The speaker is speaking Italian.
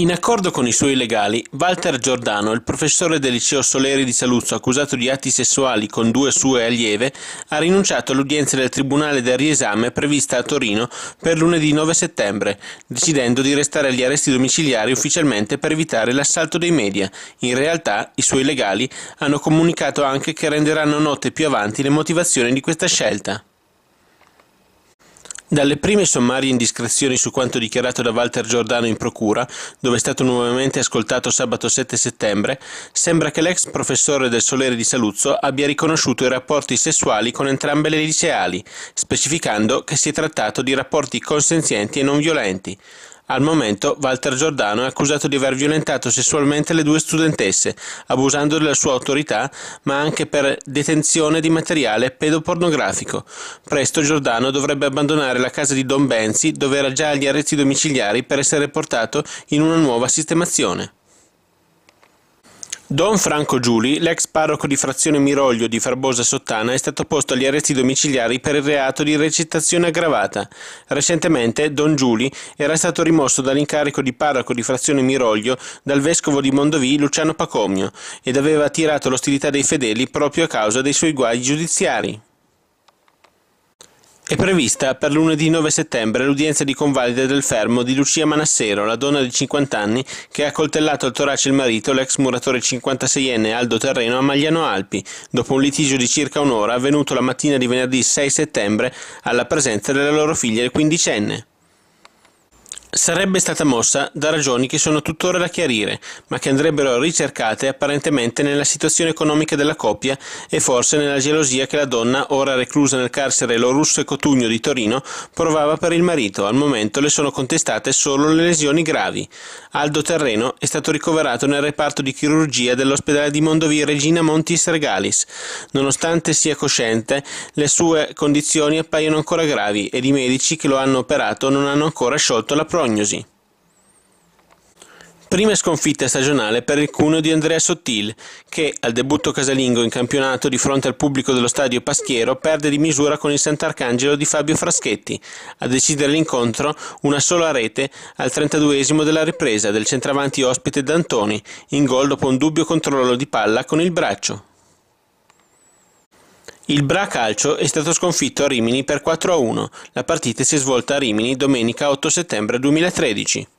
In accordo con i suoi legali, Walter Giordano, il professore del liceo Soleri di Saluzzo accusato di atti sessuali con due sue allieve, ha rinunciato all'udienza del Tribunale del riesame prevista a Torino per lunedì 9 settembre, decidendo di restare agli arresti domiciliari ufficialmente per evitare l'assalto dei media. In realtà, i suoi legali hanno comunicato anche che renderanno note più avanti le motivazioni di questa scelta. Dalle prime sommarie indiscrezioni su quanto dichiarato da Walter Giordano in procura, dove è stato nuovamente ascoltato sabato 7 settembre, sembra che l'ex professore del Solere di Saluzzo abbia riconosciuto i rapporti sessuali con entrambe le liceali, specificando che si è trattato di rapporti consenzienti e non violenti. Al momento Walter Giordano è accusato di aver violentato sessualmente le due studentesse, abusando della sua autorità, ma anche per detenzione di materiale pedopornografico. Presto Giordano dovrebbe abbandonare la casa di Don Benzi, dove era già agli arresti domiciliari, per essere portato in una nuova sistemazione. Don Franco Giuli, l'ex parroco di frazione Miroglio di Farbosa Sottana, è stato posto agli arresti domiciliari per il reato di recitazione aggravata. Recentemente Don Giuli era stato rimosso dall'incarico di parroco di frazione Miroglio dal vescovo di Mondovì Luciano Pacomio ed aveva attirato l'ostilità dei fedeli proprio a causa dei suoi guai giudiziari. È prevista per lunedì 9 settembre l'udienza di convalida del fermo di Lucia Manassero, la donna di 50 anni che ha coltellato al torace il marito, l'ex muratore 56enne Aldo Terreno a Magliano Alpi, dopo un litigio di circa un'ora avvenuto la mattina di venerdì 6 settembre alla presenza della loro figlia, il quindicenne sarebbe stata mossa da ragioni che sono tuttora da chiarire, ma che andrebbero ricercate apparentemente nella situazione economica della coppia e forse nella gelosia che la donna, ora reclusa nel carcere Lo Russo e Cotugno di Torino, provava per il marito. Al momento le sono contestate solo le lesioni gravi. Aldo Terreno è stato ricoverato nel reparto di chirurgia dell'ospedale di Mondovì Regina Montis Regalis. Nonostante sia cosciente, le sue condizioni appaiono ancora gravi ed i medici che lo hanno operato non hanno ancora sciolto la prova Rognosi. Prima sconfitta stagionale per il Cuneo di Andrea Sottil, che al debutto casalingo in campionato di fronte al pubblico dello stadio Paschiero perde di misura con il Sant'Arcangelo di Fabio Fraschetti. A decidere l'incontro una sola rete al 32esimo della ripresa del centravanti ospite D'Antoni, in gol dopo un dubbio controllo di palla con il braccio. Il Bra Calcio è stato sconfitto a Rimini per 4-1. La partita si è svolta a Rimini domenica 8 settembre 2013.